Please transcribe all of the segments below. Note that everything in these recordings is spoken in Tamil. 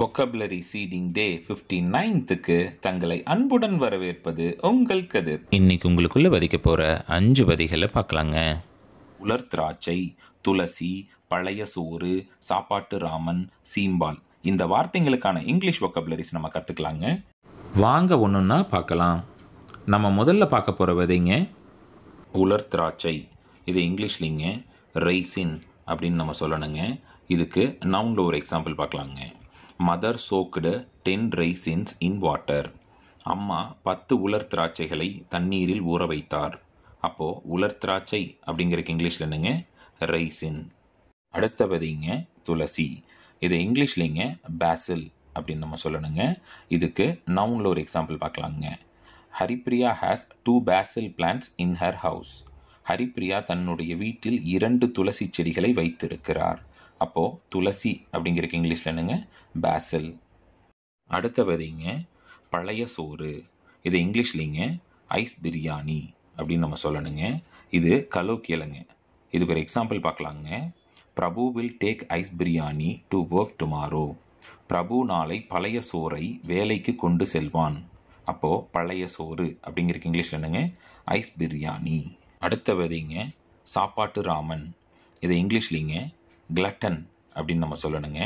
வொக்கபுலரி சீடிங் டே ஃபிஃப்டி நைன்த்துக்கு தங்களை அன்புடன் வரவேற்பது உங்கள் கதிர் இன்னைக்கு உங்களுக்குள்ளே வதிக்க போகிற அஞ்சு வதிகளை பார்க்கலாங்க உலர் திராட்சை துளசி பழைய சோறு சாப்பாட்டு ராமன் சீம்பால் இந்த வார்த்தைகளுக்கான இங்கிலீஷ் வொக்கபுலரிஸ் நம்ம கற்றுக்கலாங்க வாங்க ஒன்றுன்னா பார்க்கலாம் நம்ம முதல்ல பார்க்க போகிற விதைங்க உலர் திராட்சை இது இங்கிலீஷ்லிங்க ரைசின் அப்படின்னு நம்ம சொல்லணுங்க இதுக்கு நவுனில் ஒரு எக்ஸாம்பிள் பார்க்கலாங்க mother soaked ten raisins in water அம்மா பத்து உலர் திராட்சைகளை தண்ணீரில் ஊற வைத்தார் அப்போது உலர் திராட்சை அப்படிங்கிறதுக்கு இங்கிலீஷில் என்னங்க ரைசின் அடுத்த பதிங்க துளசி இது இங்கிலீஷ்லிங்க பேசில் அப்படின்னு நம்ம சொல்லணுங்க இதுக்கு நவுனில் ஒரு எக்ஸாம்பிள் பார்க்கலாங்க Haripriya has two basil plants in her house Haripriya தன்னுடைய வீட்டில் இரண்டு துளசி செடிகளை வைத்திருக்கிறார் அப்போது துளசி அப்படிங்கிறதுக்கு இங்கிலீஷில் என்னங்க பேசல் அடுத்த விதைங்க பழைய சோறு இது இங்கிலீஷ்லிங்க ஐஸ் பிரியாணி அப்படின்னு நம்ம சொல்லணுங்க இது கலோக்கியலைங்க இதுக்கு ஒரு எக்ஸாம்பிள் பார்க்கலாங்க Prabhu will take ice biryani to work tomorrow Prabhu நாளை பழைய சோறை வேலைக்கு கொண்டு செல்வான் அப்போது பழைய சோறு அப்படிங்கிறதுக்கு இங்கிலீஷில் என்னங்க ஐஸ் பிரியாணி அடுத்த விதைங்க சாப்பாட்டு ராமன் இது இங்கிலீஷ்லிங்க கிளட்டன் அப்படின்னு நம்ம சொல்லணுங்க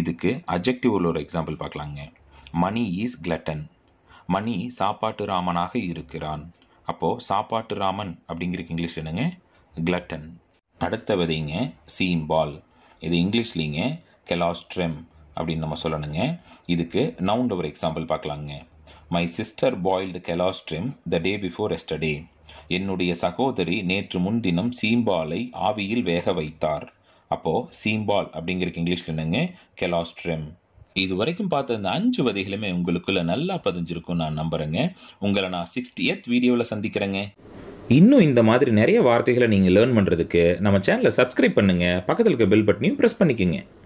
இதுக்கு அஜெக்டிவில் ஒரு எக்ஸாம்பிள் பார்க்கலாங்க மணி ஈஸ் கிளட்டன் மணி சாப்பாட்டு ராமனாக இருக்கிறான் அப்போது சாப்பாட்டு ராமன் அப்படிங்கிறக்கு இங்கிலீஷ் என்னங்க கிளட்டன் அடுத்த விதைங்க பால் இது இங்கிலீஷ்லிங்க கெலாஸ்ட்ரெம் அப்படின்னு நம்ம சொல்லணுங்க இதுக்கு நவுண்ட் ஒரு எக்ஸாம்பிள் பார்க்கலாங்க my sister boiled colostrum the day before yesterday என்னுடைய சகோதரி நேற்று முன்தினம் சீம்பாலை ஆவியில் வேக வைத்தார் அப்போது சீம்பால் அப்படிங்கிறதுக்கு இங்கிலீஷில் என்னங்க கெலாஸ்ட்ரம் இது வரைக்கும் பார்த்த இந்த அஞ்சு வதைகளுமே உங்களுக்குள்ளே நல்லா பதிஞ்சிருக்கும் நான் நம்புகிறேங்க உங்களை நான் சிக்ஸ்டி எத் வீடியோவில் சந்திக்கிறேங்க இன்னும் இந்த மாதிரி நிறைய வார்த்தைகளை நீங்கள் லேர்ன் பண்ணுறதுக்கு நம்ம சேனலை சப்ஸ்கிரைப் பண்ணுங்கள் பக்கத்தில் இருக்க பெல் பட்டனையும் ப்ரெஸ் பண்ணிக்கோங்க